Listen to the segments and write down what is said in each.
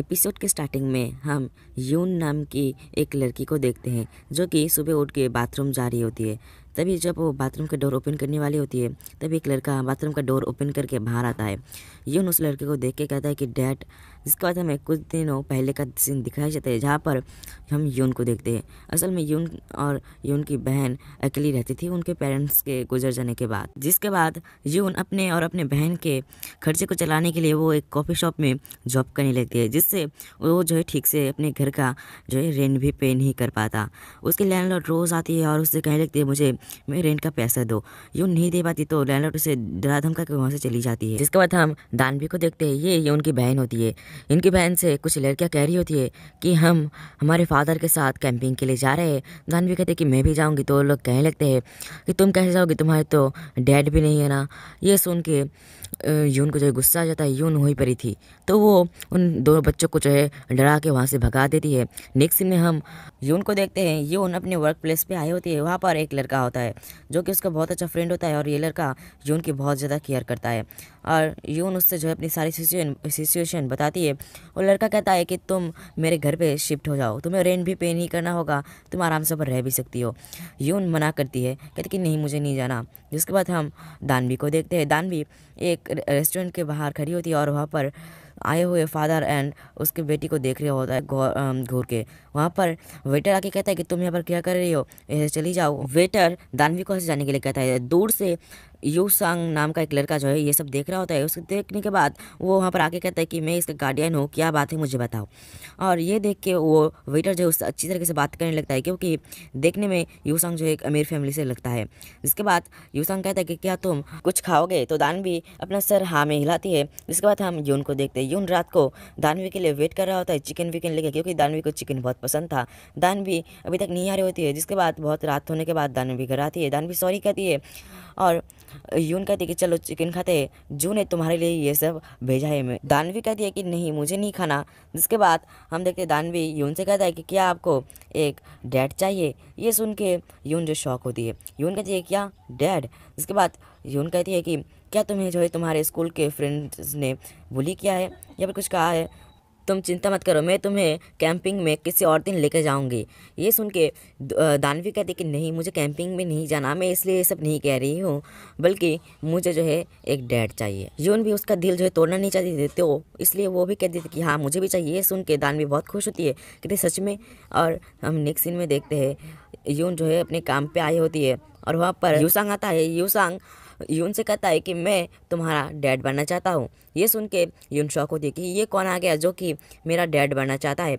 episode के starting में हम यून नाम की एक लड़की को देखते हैं जो कि सुबह उठ के बाथरूम जा रही होती है तभी जब वो बाथरूम का डोर ओपन करने वाली होती है तभी एक लड़का बाथरूम का डोर ओपन करके बाहर आता है यून उस लड़के को देख के कहता है कि डैड जिसके बाद हमें कुछ दिनों पहले का सीन दिखाया जाता है जहाँ पर हम यून को देखते हैं असल में यून और यून की बहन अकेली रहती थी उनके पेरेंट्स के गुजर जाने के बाद जिसके बाद यून अपने और अपने बहन के खर्चे को चलाने के लिए वो एक कॉफ़ी शॉप में जॉब करने लगती है जिससे वो जो है ठीक से अपने घर का जो है रेंट भी पे नहीं कर पाता उसकी लैंड रोज़ आती है और उससे कहने लगती है मुझे मेरे रेंट का पैसा दो यूँ नहीं दे पाती तो लैंडलॉर्ड उसे डरा धमका के वहाँ से चली जाती है जिसके बाद हम दानवी को देखते हैं ये ये उनकी बहन होती है इनकी बहन से कुछ लड़कियाँ कह रही होती है कि हम हमारे फादर के साथ कैंपिंग के लिए जा रहे हैं दानवी कहते कि मैं भी जाऊँगी तो लोग कहने लगते हैं कि तुम कैसे जाओगे तुम्हारे तो डैड भी नहीं है ना ये सुन के यून को जो है गुस्सा आ जाता है यून वहीं पर ही थी तो वो उन दोनों बच्चों को जो है डरा के वहाँ से भगा देती है नेक्स्ट सीन में हम यून को देखते हैं यून अपने वर्क प्लेस पर आई होती है वहाँ पर एक लड़का होता है जो कि उसका बहुत अच्छा फ्रेंड होता है और ये लड़का यून की बहुत ज़्यादा केयर करता है और यून उससे जो है अपनी सारी सिचुएशन बताती है और लड़का कहता है कि तुम मेरे घर पर शिफ्ट हो जाओ तुम्हें रेंट भी पे नहीं करना होगा तुम आराम से पर रह भी सकती हो यून मना करती है कहती कि नहीं मुझे नहीं जाना जिसके बाद हम दानवी को देखते हैं दानवी एक रेस्टोरेंट के बाहर खड़ी होती है और वहाँ पर आए हुए फादर एंड उसकी बेटी को देख रहे होता है घूर के वहाँ पर वेटर आके कहता है कि तुम यहाँ पर क्या कर रही हो चली जाओ वेटर दानवी को हंसे जाने के लिए कहता है दूर से यू नाम का एक लड़का जो है ये सब देख रहा होता है उसको देखने के बाद वो वहाँ पर आके कहता है कि मैं इसका गार्डियन हूँ क्या बात है मुझे बताओ और ये देख के वो वेटर जो है उससे अच्छी तरीके से बात करने लगता है क्योंकि देखने में यू जो है एक अमीर फैमिली से लगता है जिसके बाद यू कहता है कि क्या तुम कुछ खाओगे तो दानवी अपना सर हाँ में हिलाती है जिसके बाद हम यून को देखते हैं यून रात को दानवी के लिए वेट कर रहा होता है चिकन विकन लेके क्योंकि दानवी को चिकन बहुत पसंद था दानवी अभी तक नहीं आ रही होती है जिसके बाद बहुत रात होने के बाद दानवी घर आती है दानवी सॉरी कहती है और यून कहती है कि चलो चिकन खाते हैं जू ने तुम्हारे लिए ये सब भेजा है मैं दानवी कहती है कि नहीं मुझे नहीं खाना जिसके बाद हम देखते हैं दानवी यून से कहता है कि क्या आपको एक डैड चाहिए ये सुन के यून जो शौक होती है यून कहती है क्या डैड जिसके बाद यून कहती है कि क्या तुम्हें जो है तुम्हारे स्कूल के फ्रेंड्स ने बुली किया है या फिर कुछ कहा है तुम चिंता मत करो मैं तुम्हें कैंपिंग में किसी और दिन लेकर जाऊंगी ये सुन के दानवी कहती कि नहीं मुझे कैंपिंग में नहीं जाना मैं इसलिए ये सब नहीं कह रही हूँ बल्कि मुझे जो है एक डैड चाहिए यून भी उसका दिल जो है तोड़ना नहीं चाहती थी तो इसलिए वो भी कहती थी कि हाँ मुझे भी चाहिए ये सुन के दानवी बहुत खुश होती है कहते सच में और हम नेक्स्ट सीन में देखते हैं यून जो है अपने काम पर आई होती है और वहाँ पर यूसांग आता है यूसांग यून से कहता है कि मैं तुम्हारा डैड बनना चाहता हूँ ये सुन के यून शौक होती है कि ये कौन आ गया जो कि मेरा डैड बनना चाहता है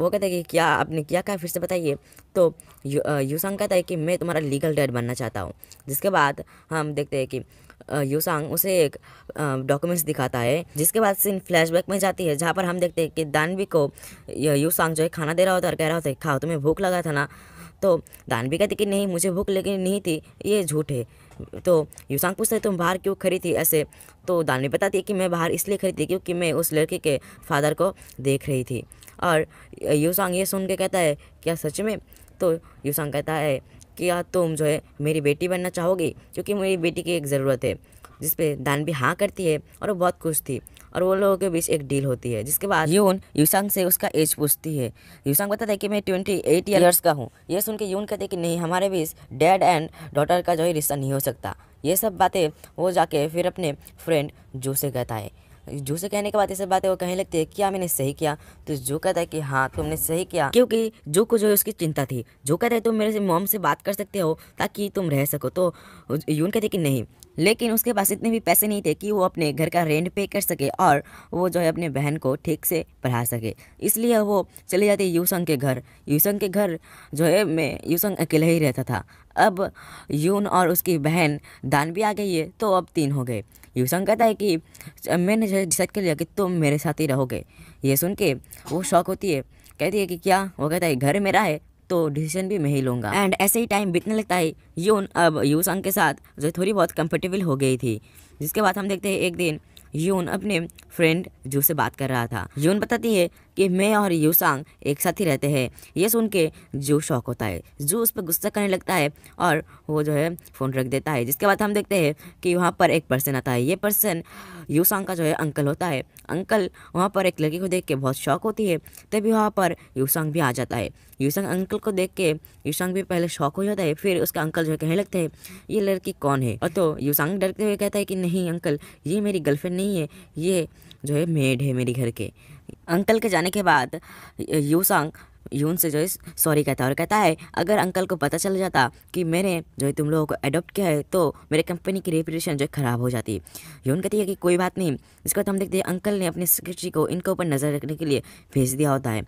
वो कहता है कि क्या आपने क्या कहा फिर से बताइए तो यूसंग कहता है कि मैं तुम्हारा लीगल डैड बनना चाहता हूँ जिसके बाद हम देखते हैं कि यूसांग उसे एक डॉक्यूमेंट्स दिखाता है जिसके बाद सीन फ्लैशबैक में जाती है जहाँ पर हम देखते हैं कि दानवी को यूसांग जो है खाना दे रहा होता है और कह रहा होता है खाओ तुम्हें भूख लगा था ना तो दानवी कहती कि नहीं मुझे भूख लगी नहीं थी ये झूठ है तो युसांग पूछता है तुम बाहर क्यों थी ऐसे तो दानवी बताती है कि मैं बाहर इसलिए खरीदी क्योंकि मैं उस लड़के के फादर को देख रही थी और युसांग ये सुन के कहता है क्या सच में तो युसांग कहता है क्या तुम जो है मेरी बेटी बनना चाहोगी क्योंकि मेरी बेटी की एक ज़रूरत है जिसपे दानवी हाँ करती है और वो बहुत खुश थी और वो लोगों के बीच एक डील होती है जिसके बाद यून यूसंग से उसका एज पूछती है यूसंग बताता है कि मैं ट्वेंटी एट ईयर्स का हूँ ये सुन के यून कहते कि नहीं हमारे बीच डैड एंड डॉटर का जो है रिश्ता नहीं हो सकता ये सब बातें वो जाके फिर अपने फ्रेंड जू से कहता है जू से कहने के बाद ये सब बातें वो कहने लगती है क्या मैंने सही किया तो जू कहता है कि हाँ तुमने सही किया क्योंकि जू को जो है उसकी चिंता थी जू कहता है तुम मेरे से मॉम से बात कर सकते हो ताकि तुम रह सको तो यून कहते कि नहीं लेकिन उसके पास इतने भी पैसे नहीं थे कि वो अपने घर का रेंट पे कर सके और वो जो है अपने बहन को ठीक से पढ़ा सके इसलिए वो चले जाते यूसंग के घर यूसंग के घर जो है मैं यूसंग अकेले ही रहता था अब यून और उसकी बहन दान भी आ गई है तो अब तीन हो गए यूसंग कहता है कि मैंने जो है डिसाइड कर लिया कि तुम मेरे साथ ही रहोगे ये सुन के वो शौक होती है कहती है कि क्या वो कहता है घर मेरा है तो डिसीजन भी मैं ही लूंगा एंड ऐसे ही टाइम बीतने लगता है यून अब यूसंग के साथ जो थोड़ी बहुत कंफर्टेबल हो गई थी जिसके बाद हम देखते हैं एक दिन यून अपने फ्रेंड जू से बात कर रहा था यून बताती है कि मैं और यूसांग एक साथ ही रहते हैं ये सुन के जू शौक होता है जू उस पर गुस्सा करने लगता है और वो जो है फ़ोन रख देता है जिसके बाद हम देखते हैं कि वहाँ पर एक पर्सन आता है ये पर्सन यूसांग का जो है अंकल होता है अंकल वहाँ पर एक लड़की को देख के बहुत शौक होती है तभी वहाँ पर यूसांग भी आ जाता है यूसांग अंकल को देख के यूसांग भी पहले शौक हो जाता है फिर उसका अंकल जो है कहने लगते हैं ये लड़की कौन है और तो यूसांग डरते हुए कहता है कि नहीं अंकल ये मेरी गर्लफ्रेंड नहीं है ये जो है मेड है मेरे घर के अंकल के जाने के बाद यूसांग यून से जो है सॉरी कहता है और कहता है अगर अंकल को पता चल जाता कि मैंने जो है तुम लोगों को अडोप्ट किया है तो मेरे कंपनी की रेपुटेशन जो है ख़राब हो जाती यून कहती है कि कोई बात नहीं इसके बाद हम देखते हैं अंकल ने अपनी सेक्रेटरी को इनके ऊपर नज़र रखने के लिए भेज दिया होता है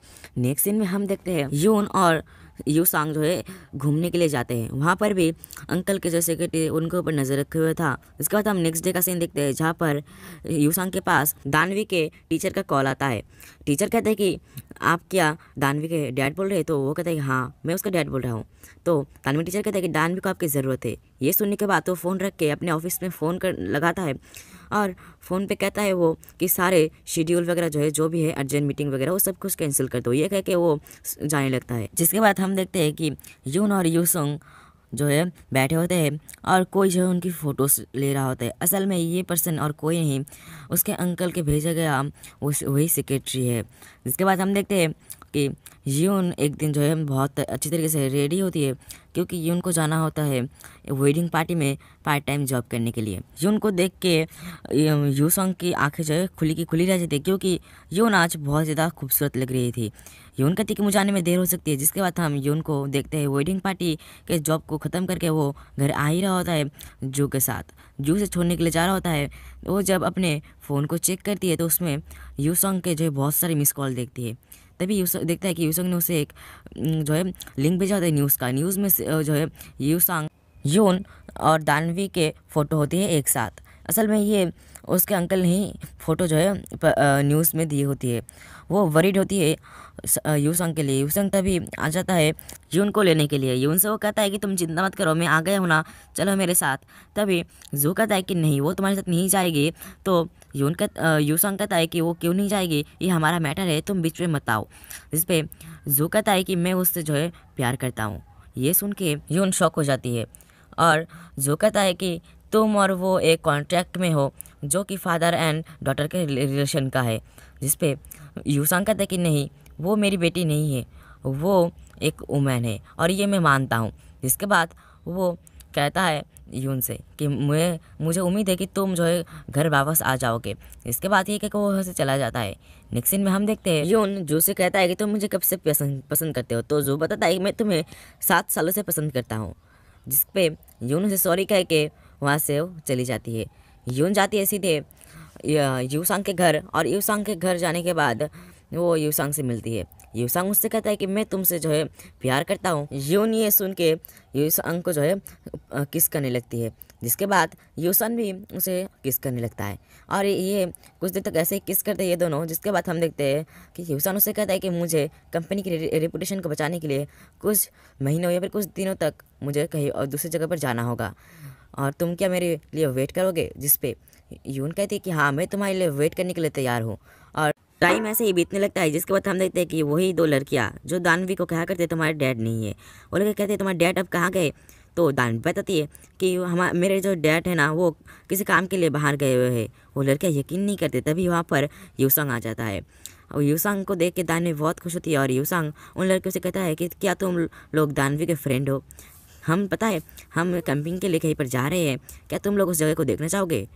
नेक्स्ट दिन में हम देखते हैं यून और यूसांग जो है घूमने के लिए जाते हैं वहाँ पर भी अंकल के जैसे कि उनके ऊपर नज़र रखे हुए था उसके बाद हम नेक्स्ट डे का सीन देखते हैं जहाँ पर यूसांग के पास दानवी के टीचर का कॉल आता है टीचर कहते हैं कि आप क्या दानवी के डैड बोल रहे हैं तो वो कहते हैं हाँ मैं उसका डैड बोल रहा हूँ तो दानवी टीचर कहते हैं कि दानवी को आपकी ज़रूरत है ये सुनने के बाद वो तो फ़ोन रख के अपने ऑफिस में फ़ोन कर लगाता है और फ़ोन पे कहता है वो कि सारे शेड्यूल वगैरह जो है जो भी है अर्जेंट मीटिंग वगैरह वो सब कुछ कैंसिल कर दो ये कह के वो जाने लगता है जिसके बाद हम देखते हैं कि यून और यूसुंग जो है बैठे होते हैं और कोई जो है उनकी फ़ोटोज़ ले रहा होता है असल में ये पर्सन और कोई नहीं उसके अंकल के भेजा गया वही सेक्रेटरी है जिसके बाद हम देखते हैं कि यून एक दिन जो है बहुत अच्छी तरीके से रेडी होती है क्योंकि यून को जाना होता है वेडिंग पार्टी में पार्ट टाइम जॉब करने के लिए यून को देख के यू सॉन्ग की आंखें जो है खुली की खुली रह जाती है क्योंकि यून आज बहुत ज़्यादा खूबसूरत लग रही थी यून कहती कि मुझे आने में देर हो सकती है जिसके बाद हम यून को देखते हैं वेडिंग पार्टी के जॉब को ख़त्म करके वो घर आ ही रहा होता है जू के साथ जू से छोड़ने के लिए जा रहा होता है वो जब अपने फ़ोन को चेक करती है तो उसमें यू के जो है बहुत सारे मिस कॉल देखती है तभी यूसुक देखता है कि यूसुक ने उसे एक जो है लिंक भेजा होता है न्यूज़ का न्यूज़ में जो है यूसांग यून और दानवी के फ़ोटो होते हैं एक साथ असल में ये उसके अंकल ने ही फ़ोटो जो है न्यूज़ में दी होती है वो वरीड होती है यूसंग के लिए यूसंग तभी आ जाता है जून को लेने के लिए यून से वो कहता है कि तुम चिंता मत करो मैं आ गया हूँ ना चलो मेरे साथ तभी जू कहता है कि नहीं वो तुम्हारे साथ नहीं जाएगी तो यून का यूसंग कहता है कि वो क्यों नहीं जाएगी ये हमारा मैटर है तुम बीच में मत आओ जिस पर जू कहता है कि मैं उससे जो है प्यार करता हूँ ये सुन के यून शौक हो जाती है और जो कहता है कि तुम और वो एक कॉन्ट्रैक्ट में हो जो कि फादर एंड डॉटर के रिलेशन का है जिसपे यूसान कहते कि नहीं वो मेरी बेटी नहीं है वो एक वुमेन है और ये मैं मानता हूँ जिसके बाद वो कहता है यून से कि मुझे मुझे उम्मीद है कि तुम जो है घर वापस आ जाओगे इसके बाद ये कहकर वो वहाँ से चला जाता है नेक्स्ट में हम देखते हैं यून जो से कहता है कि तुम मुझे कब से पसंद पसंद करते हो तो जो बताता है कि मैं तुम्हें सात सालों से पसंद करता हूँ जिसपे यून से सॉरी कह के वहाँ से वो चली जाती है यून जाती है सीधे यूसंग के घर और यूसंग के घर जाने के बाद वो युवसांग से मिलती है यूसंग उससे कहता है कि मैं तुमसे जो है प्यार करता हूँ यून ये सुन के यूसंग को जो है किस करने लगती है जिसके बाद यूसन भी उसे किस करने लगता है और ये कुछ देर तक ऐसे ही किस करते हैं ये दोनों जिसके बाद हम देखते हैं कि यूसन उसे कहता है कि मुझे कंपनी की रिपोटेशन रेपुटेशन को बचाने के लिए कुछ महीनों या फिर कुछ दिनों तक मुझे कहीं और दूसरी जगह पर जाना होगा और तुम क्या मेरे लिए वेट करोगे जिसपे यून कहती है कि हाँ मैं तुम्हारे लिए वेट करने के लिए तैयार हूँ और टाइम ऐसे ही बीतने लगता है जिसके बाद हम देखते हैं कि वही दो लड़कियाँ जो दानवी को कहा करते तुम्हारे डैड नहीं है वो लड़के कहते तुम्हारे डैड अब कहाँ गए तो दानवी बताती है कि हमारे मेरे जो डैड है ना वो किसी काम के लिए बाहर गए हुए हैं वो लड़के यकीन नहीं करते तभी वहाँ पर यूसंग आ जाता है और यूसंग को देख के दानवी बहुत खुश होती है और यूसंग उन लड़कियों से कहता है कि क्या तुम लोग दानवी के फ्रेंड हो हम पता है हम कैंपिंग के लिए कहीं पर जा रहे हैं क्या तुम लोग उस जगह को देखना चाहोगे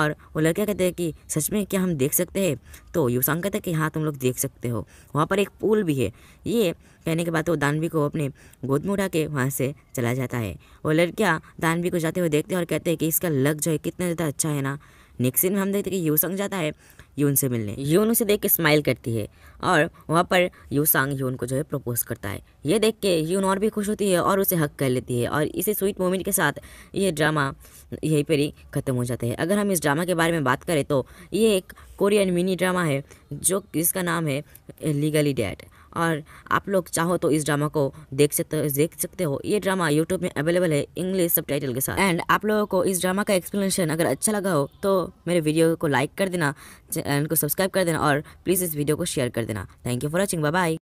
और वो लड़का कहते हैं कि सच में क्या हम देख सकते हैं तो युवसांग कहते हैं कि हाँ तुम लोग देख सकते हो वहाँ पर एक पुल भी है ये कहने के बाद वो तो दानवी को अपने गोद में उठा के वहाँ से चला जाता है वो लड़कियाँ दानवी को जाते हुए देखते हैं और कहते हैं कि इसका लग जो है कितना ज़्यादा अच्छा है ना नेक्स्ट में हम देखते हैं कि यूसंग जाता है यून से मिलने यून उसे देख के स्माइल करती है और वहाँ पर यूसंग यून को जो है प्रपोज करता है ये देख के यून और भी खुश होती है और उसे हक कर लेती है और इसी स्वीट मोमेंट के साथ ये ड्रामा यहीं पर ही ख़त्म हो जाता है अगर हम इस ड्रामा के बारे में बात करें तो ये एक कोरियन मिनी ड्रामा है जो जिसका नाम है लीगली डैट और आप लोग चाहो तो इस ड्रामा को देख सकते हो देख सकते हो ये ड्रामा यूट्यूब में अवेलेबल है इंग्लिश सब टाइटल के साथ एंड आप लोगों को इस ड्रामा का एक्सप्लेनेशन अगर अच्छा लगा हो तो मेरे वीडियो को लाइक कर देना चैनल को सब्सक्राइब कर देना और प्लीज़ इस वीडियो को शेयर कर देना thank you for watching bye